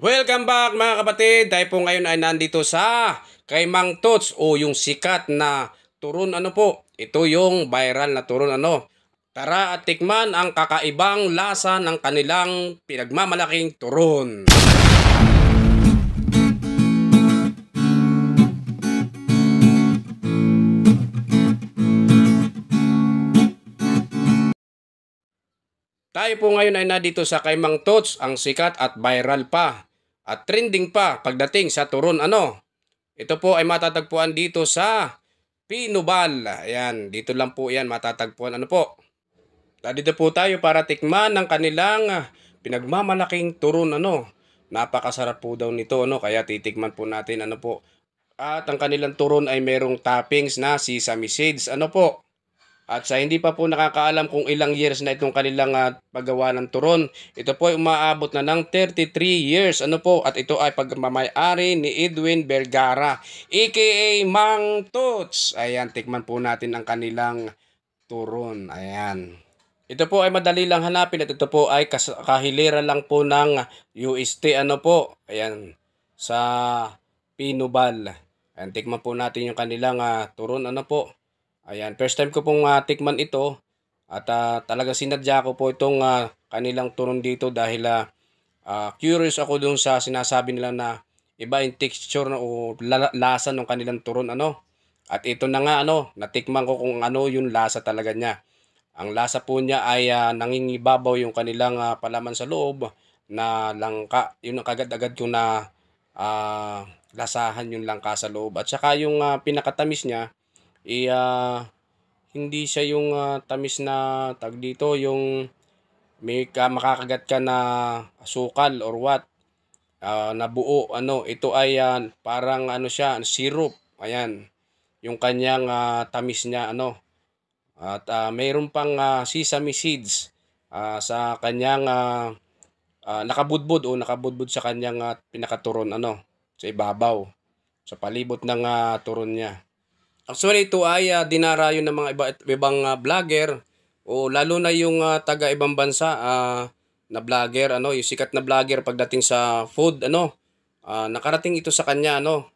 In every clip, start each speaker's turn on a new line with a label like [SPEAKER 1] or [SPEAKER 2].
[SPEAKER 1] Welcome back mga kapatid. Tayo po ngayon ay nandito sa kay Mang Tots o yung sikat na turon ano po. Ito yung viral na turon ano. Tara at tikman ang kakaibang lasa ng kanilang pinagmamalaking turon. Tayo po ngayon ay nandito sa kay Mang Tots, ang sikat at viral pa. At trending pa pagdating sa turon ano. Ito po ay matatagpuan dito sa Pinobal. Ayan, dito lang po yan matatagpuan ano po. Dito po tayo para tikman ng kanilang pinagmamalaking turon ano. Napakasarap po daw nito ano kaya titikman po natin ano po. At ang kanilang turon ay merong toppings na sesame seeds ano po. At sa hindi pa po nakakaalam kung ilang years na itong kanilang uh, paggawa ng turon, ito po ay umaabot na ng 33 years. Ano po? At ito ay pagmamayari ni Edwin Vergara, aka Mang Toots. Ayan, tikman po natin ang kanilang turon. Ayan. Ito po ay madali lang hanapin at ito po ay kahilera lang po ng UST ano po. Ayan sa Pinobal. Ayan, tikman po natin yung kanilang uh, turon ano po. Ayan, first time ko pong uh, tikman ito at uh, ah, talaga sinadya ko po itong uh, kanilang turon dito dahil uh, uh, curious ako dun sa sinasabi nila na iba yung texture no, o lasa ng kanilang turon ano. At ito na nga ano, natikman ko kung ano yung lasa talaga niya. Ang lasa po niya ay uh, nangingibabaw yung kanilang uh, palaman sa loob na langka. Yun ang kagad-agad ko na uh, lasahan yung langka sa loob. At saka yung uh, pinakatamis niya eh, uh, hindi siya yung uh, tamis na tag dito, yung may ka, makakagat ka na asukal or what uh, ah, na ano ito ay uh, parang ano siya syrup ayan yung kanyang uh, tamis niya ano at uh, mayroon pang uh, sesame seeds uh, sa kanyang uh, uh, nakabudbud o oh, nakabudbud sa kanyang uh, pinakaturon ano sa ibabaw sa palibot ng uh, turon niya Actually, ito ay uh, dinarayo ng mga iba, ibang uh, vlogger o lalo na yung uh, ah, taga ibang bansa uh, na vlogger, ano, yung sikat na vlogger pagdating sa food, ano. Uh, nakarating ito sa kanya, ano.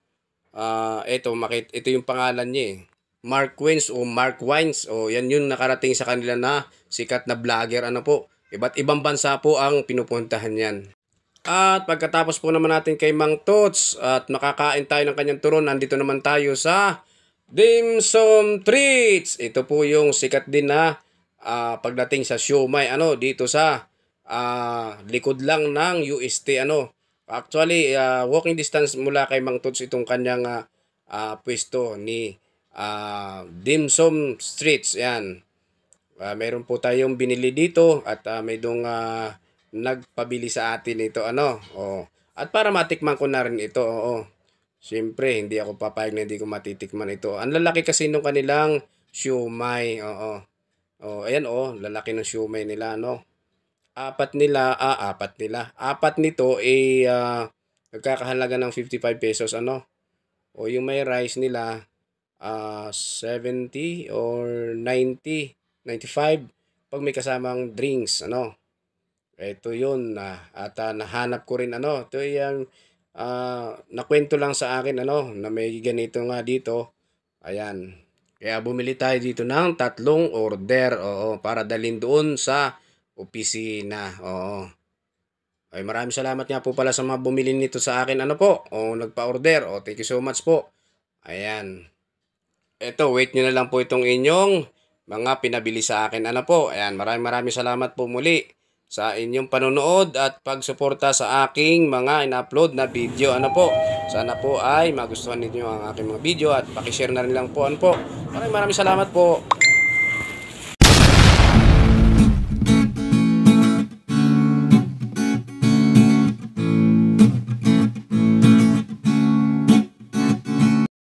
[SPEAKER 1] Uh, ito, makit ito yung pangalan niya eh. Mark Wines o Mark Wines. O yan yung nakarating sa kanila na sikat na vlogger, ano po. Iba't ibang bansa po ang pinupuntahan yan. At pagkatapos po naman natin kay Mang Tots at makakain tayo ng kanyang turon, nandito naman tayo sa Dim sum treats. Ito po yung sikat din na uh, pagdating sa siomay ano dito sa uh, likod lang ng UST ano. Actually uh, walking distance mula kay Mang Tots itong kanyang uh, uh, pwesto ni uh, Dim Sum Streets yan. Uh, meron po tayong binili dito at uh, may dong uh, nagpabili sa atin ito ano. Oh. At para matikman ko na rin ito. Oo. Oh, oh. Siyempre, hindi ako papayag na hindi ko matitikman ito. Ang lalaki kasi nung kanilang siumay. Oo. Oh, ayan oh, lalaki ng siumay nila, no? Apat nila, ah, apat nila. Apat nito ay eh, uh, nagkakahalaga ng 55 pesos, ano? O yung may rice nila, uh, ah, 70 or 90, 95 pag may kasamang drinks, ano? Ito yun, ah, at uh, nahanap ko rin, ano? Ito yung uh, nakwento lang sa akin ano, na may ganito nga dito. Ayan. Kaya bumili tayo dito ng tatlong order, oo, para dalhin doon sa opisina, oo. Ay maraming salamat nga po pala sa mga bumili nito sa akin, ano po, o nagpa-order, Oh, thank you so much po. Ayan. Ito, wait niyo na lang po itong inyong mga pinabili sa akin, ano po. Ayan, maraming maraming salamat po muli sa inyong panonood at pagsuporta sa aking mga in-upload na video. Ano po? Sana po ay magustuhan ninyo ang aking mga video at pakishare na rin lang po. Ano po? Maraming maraming salamat po.